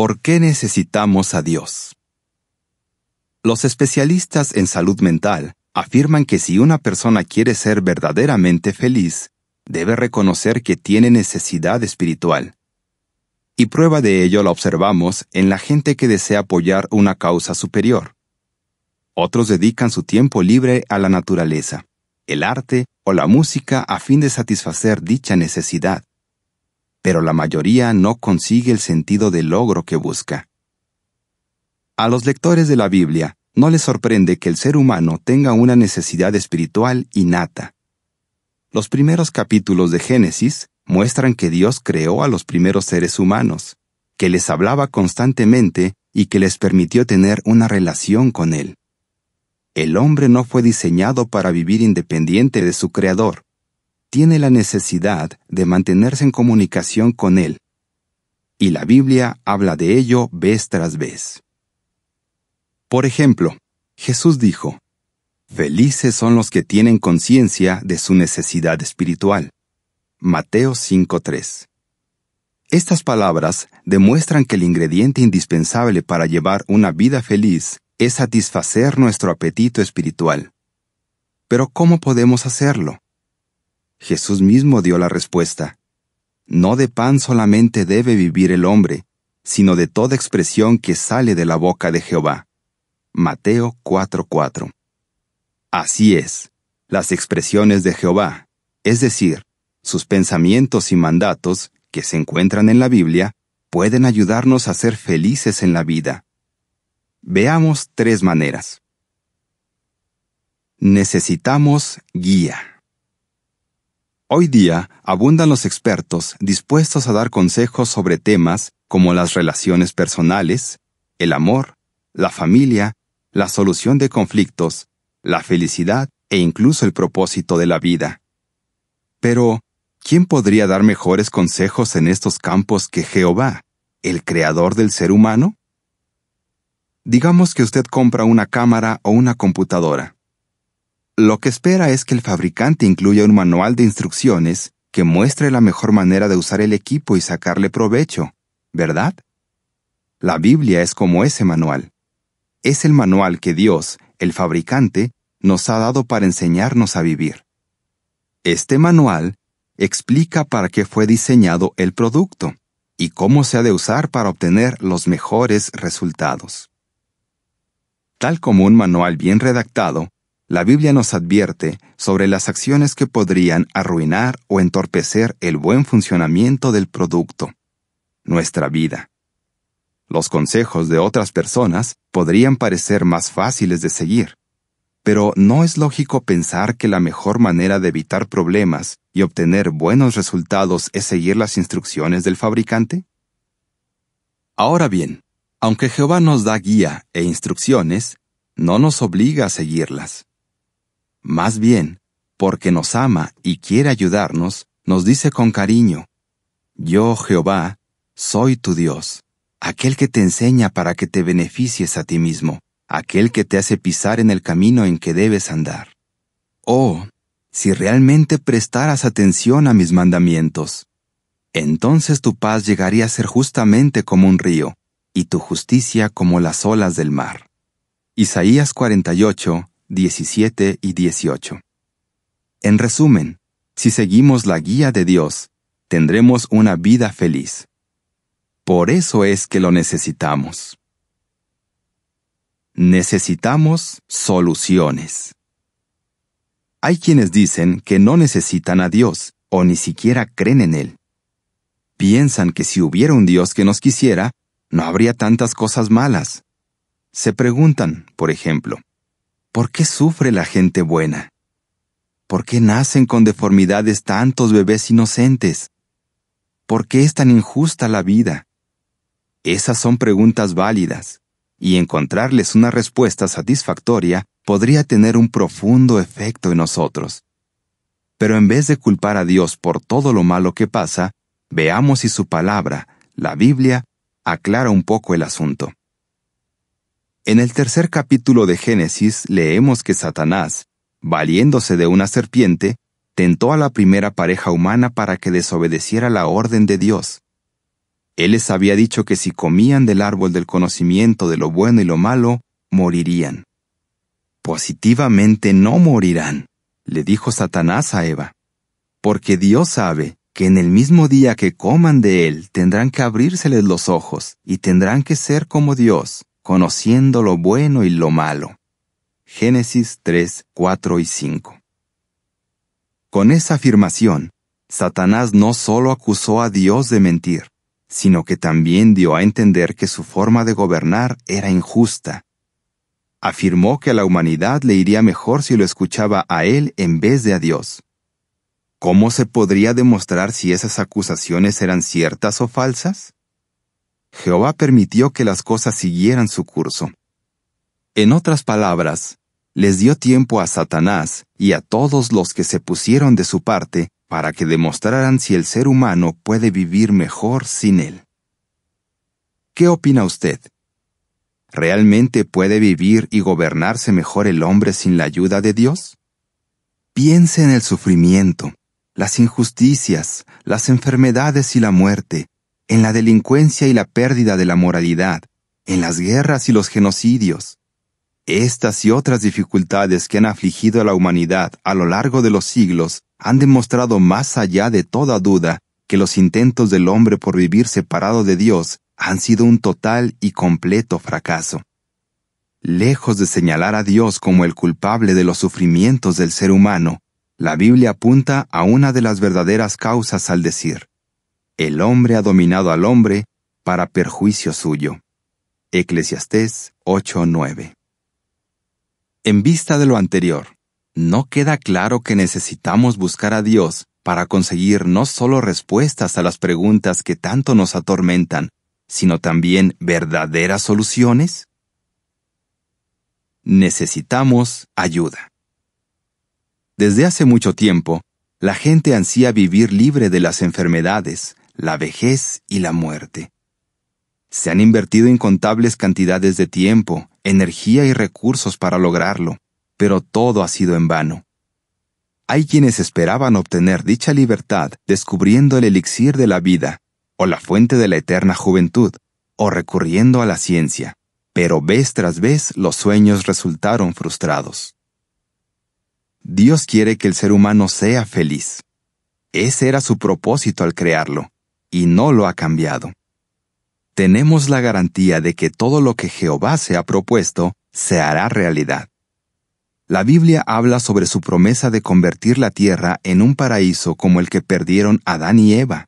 ¿Por qué necesitamos a Dios? Los especialistas en salud mental afirman que si una persona quiere ser verdaderamente feliz, debe reconocer que tiene necesidad espiritual. Y prueba de ello la observamos en la gente que desea apoyar una causa superior. Otros dedican su tiempo libre a la naturaleza, el arte o la música a fin de satisfacer dicha necesidad pero la mayoría no consigue el sentido de logro que busca. A los lectores de la Biblia no les sorprende que el ser humano tenga una necesidad espiritual innata. Los primeros capítulos de Génesis muestran que Dios creó a los primeros seres humanos, que les hablaba constantemente y que les permitió tener una relación con Él. El hombre no fue diseñado para vivir independiente de su Creador, tiene la necesidad de mantenerse en comunicación con Él. Y la Biblia habla de ello vez tras vez. Por ejemplo, Jesús dijo, Felices son los que tienen conciencia de su necesidad espiritual. Mateo 5.3. Estas palabras demuestran que el ingrediente indispensable para llevar una vida feliz es satisfacer nuestro apetito espiritual. Pero ¿cómo podemos hacerlo? Jesús mismo dio la respuesta. No de pan solamente debe vivir el hombre, sino de toda expresión que sale de la boca de Jehová. Mateo 4:4. Así es, las expresiones de Jehová, es decir, sus pensamientos y mandatos que se encuentran en la Biblia, pueden ayudarnos a ser felices en la vida. Veamos tres maneras. Necesitamos guía. Hoy día abundan los expertos dispuestos a dar consejos sobre temas como las relaciones personales, el amor, la familia, la solución de conflictos, la felicidad e incluso el propósito de la vida. Pero, ¿quién podría dar mejores consejos en estos campos que Jehová, el creador del ser humano? Digamos que usted compra una cámara o una computadora. Lo que espera es que el fabricante incluya un manual de instrucciones que muestre la mejor manera de usar el equipo y sacarle provecho, ¿verdad? La Biblia es como ese manual. Es el manual que Dios, el fabricante, nos ha dado para enseñarnos a vivir. Este manual explica para qué fue diseñado el producto y cómo se ha de usar para obtener los mejores resultados. Tal como un manual bien redactado, la Biblia nos advierte sobre las acciones que podrían arruinar o entorpecer el buen funcionamiento del producto, nuestra vida. Los consejos de otras personas podrían parecer más fáciles de seguir, pero no es lógico pensar que la mejor manera de evitar problemas y obtener buenos resultados es seguir las instrucciones del fabricante. Ahora bien, aunque Jehová nos da guía e instrucciones, no nos obliga a seguirlas. Más bien, porque nos ama y quiere ayudarnos, nos dice con cariño, Yo, Jehová, soy tu Dios, aquel que te enseña para que te beneficies a ti mismo, aquel que te hace pisar en el camino en que debes andar. Oh, si realmente prestaras atención a mis mandamientos, entonces tu paz llegaría a ser justamente como un río, y tu justicia como las olas del mar. Isaías 48, 17 y 18. En resumen, si seguimos la guía de Dios, tendremos una vida feliz. Por eso es que lo necesitamos. Necesitamos soluciones. Hay quienes dicen que no necesitan a Dios o ni siquiera creen en Él. Piensan que si hubiera un Dios que nos quisiera, no habría tantas cosas malas. Se preguntan, por ejemplo, ¿Por qué sufre la gente buena? ¿Por qué nacen con deformidades tantos bebés inocentes? ¿Por qué es tan injusta la vida? Esas son preguntas válidas, y encontrarles una respuesta satisfactoria podría tener un profundo efecto en nosotros. Pero en vez de culpar a Dios por todo lo malo que pasa, veamos si su palabra, la Biblia, aclara un poco el asunto. En el tercer capítulo de Génesis leemos que Satanás, valiéndose de una serpiente, tentó a la primera pareja humana para que desobedeciera la orden de Dios. Él les había dicho que si comían del árbol del conocimiento de lo bueno y lo malo, morirían. Positivamente no morirán, le dijo Satanás a Eva, porque Dios sabe que en el mismo día que coman de él tendrán que abrírseles los ojos y tendrán que ser como Dios, conociendo lo bueno y lo malo. Génesis 3, 4 y 5. Con esa afirmación, Satanás no solo acusó a Dios de mentir, sino que también dio a entender que su forma de gobernar era injusta. Afirmó que a la humanidad le iría mejor si lo escuchaba a él en vez de a Dios. ¿Cómo se podría demostrar si esas acusaciones eran ciertas o falsas? Jehová permitió que las cosas siguieran su curso. En otras palabras, les dio tiempo a Satanás y a todos los que se pusieron de su parte para que demostraran si el ser humano puede vivir mejor sin él. ¿Qué opina usted? ¿Realmente puede vivir y gobernarse mejor el hombre sin la ayuda de Dios? Piense en el sufrimiento, las injusticias, las enfermedades y la muerte, en la delincuencia y la pérdida de la moralidad, en las guerras y los genocidios. Estas y otras dificultades que han afligido a la humanidad a lo largo de los siglos han demostrado más allá de toda duda que los intentos del hombre por vivir separado de Dios han sido un total y completo fracaso. Lejos de señalar a Dios como el culpable de los sufrimientos del ser humano, la Biblia apunta a una de las verdaderas causas al decir, el hombre ha dominado al hombre para perjuicio suyo. Eclesiastés 8:9. En vista de lo anterior, no queda claro que necesitamos buscar a Dios para conseguir no solo respuestas a las preguntas que tanto nos atormentan, sino también verdaderas soluciones? Necesitamos ayuda. Desde hace mucho tiempo, la gente ansía vivir libre de las enfermedades, la vejez y la muerte. Se han invertido incontables cantidades de tiempo, energía y recursos para lograrlo, pero todo ha sido en vano. Hay quienes esperaban obtener dicha libertad descubriendo el elixir de la vida, o la fuente de la eterna juventud, o recurriendo a la ciencia, pero vez tras vez los sueños resultaron frustrados. Dios quiere que el ser humano sea feliz. Ese era su propósito al crearlo, y no lo ha cambiado. Tenemos la garantía de que todo lo que Jehová se ha propuesto se hará realidad. La Biblia habla sobre su promesa de convertir la tierra en un paraíso como el que perdieron Adán y Eva.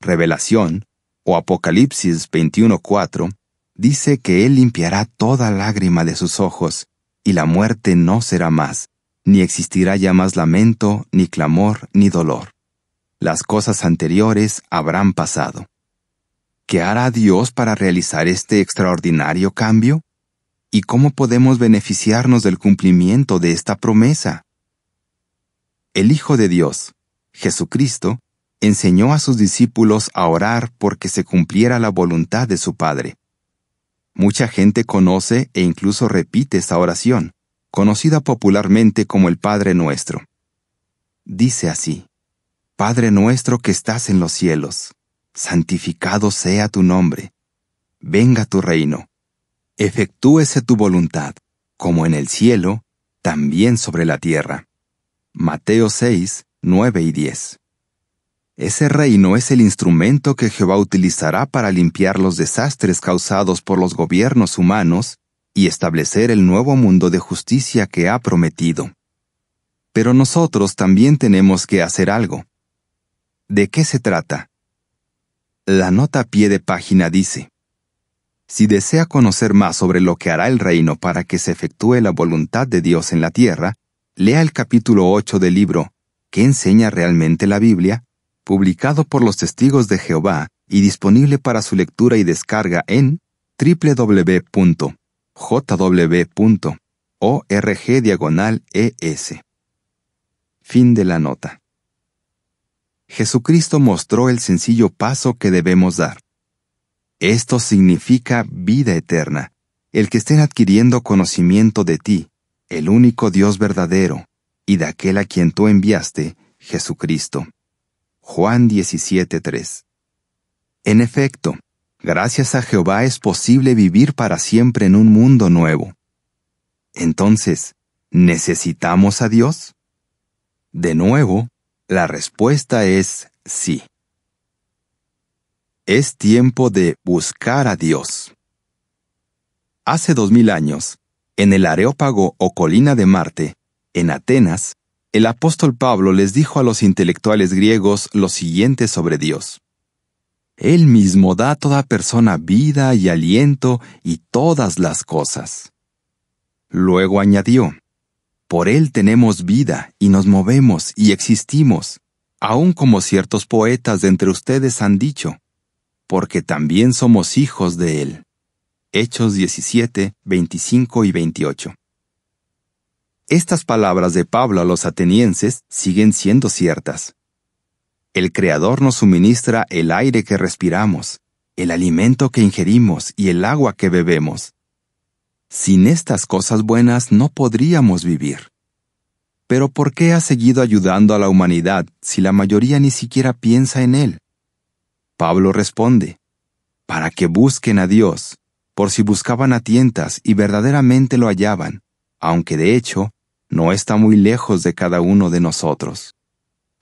Revelación, o Apocalipsis 21.4, dice que Él limpiará toda lágrima de sus ojos, y la muerte no será más, ni existirá ya más lamento, ni clamor, ni dolor las cosas anteriores habrán pasado. ¿Qué hará Dios para realizar este extraordinario cambio? ¿Y cómo podemos beneficiarnos del cumplimiento de esta promesa? El Hijo de Dios, Jesucristo, enseñó a sus discípulos a orar porque se cumpliera la voluntad de su Padre. Mucha gente conoce e incluso repite esta oración, conocida popularmente como el Padre Nuestro. Dice así, Padre nuestro que estás en los cielos, santificado sea tu nombre, venga tu reino, efectúese tu voluntad, como en el cielo, también sobre la tierra. Mateo 6, 9 y 10. Ese reino es el instrumento que Jehová utilizará para limpiar los desastres causados por los gobiernos humanos y establecer el nuevo mundo de justicia que ha prometido. Pero nosotros también tenemos que hacer algo. ¿De qué se trata? La nota a pie de página dice, si desea conocer más sobre lo que hará el reino para que se efectúe la voluntad de Dios en la tierra, lea el capítulo 8 del libro ¿Qué enseña realmente la Biblia?, publicado por los testigos de Jehová y disponible para su lectura y descarga en www.jw.org/es. Fin de la nota. Jesucristo mostró el sencillo paso que debemos dar. Esto significa vida eterna, el que estén adquiriendo conocimiento de ti, el único Dios verdadero, y de aquel a quien tú enviaste, Jesucristo. Juan 17:3 En efecto, gracias a Jehová es posible vivir para siempre en un mundo nuevo. Entonces, ¿necesitamos a Dios? De nuevo, la respuesta es sí. Es tiempo de buscar a Dios. Hace dos mil años, en el Areópago o Colina de Marte, en Atenas, el apóstol Pablo les dijo a los intelectuales griegos lo siguiente sobre Dios. Él mismo da a toda persona vida y aliento y todas las cosas. Luego añadió, por Él tenemos vida y nos movemos y existimos, aun como ciertos poetas de entre ustedes han dicho, porque también somos hijos de Él. Hechos 17, 25 y 28. Estas palabras de Pablo a los atenienses siguen siendo ciertas. El Creador nos suministra el aire que respiramos, el alimento que ingerimos y el agua que bebemos, sin estas cosas buenas no podríamos vivir. Pero ¿por qué ha seguido ayudando a la humanidad si la mayoría ni siquiera piensa en él? Pablo responde, para que busquen a Dios, por si buscaban a tientas y verdaderamente lo hallaban, aunque de hecho no está muy lejos de cada uno de nosotros.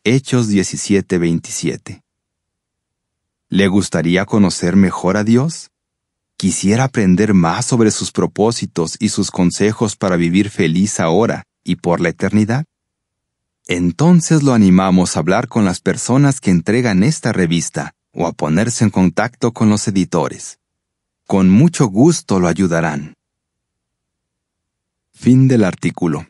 Hechos 17:27 ¿Le gustaría conocer mejor a Dios? Quisiera aprender más sobre sus propósitos y sus consejos para vivir feliz ahora y por la eternidad. Entonces lo animamos a hablar con las personas que entregan esta revista o a ponerse en contacto con los editores. Con mucho gusto lo ayudarán. Fin del artículo.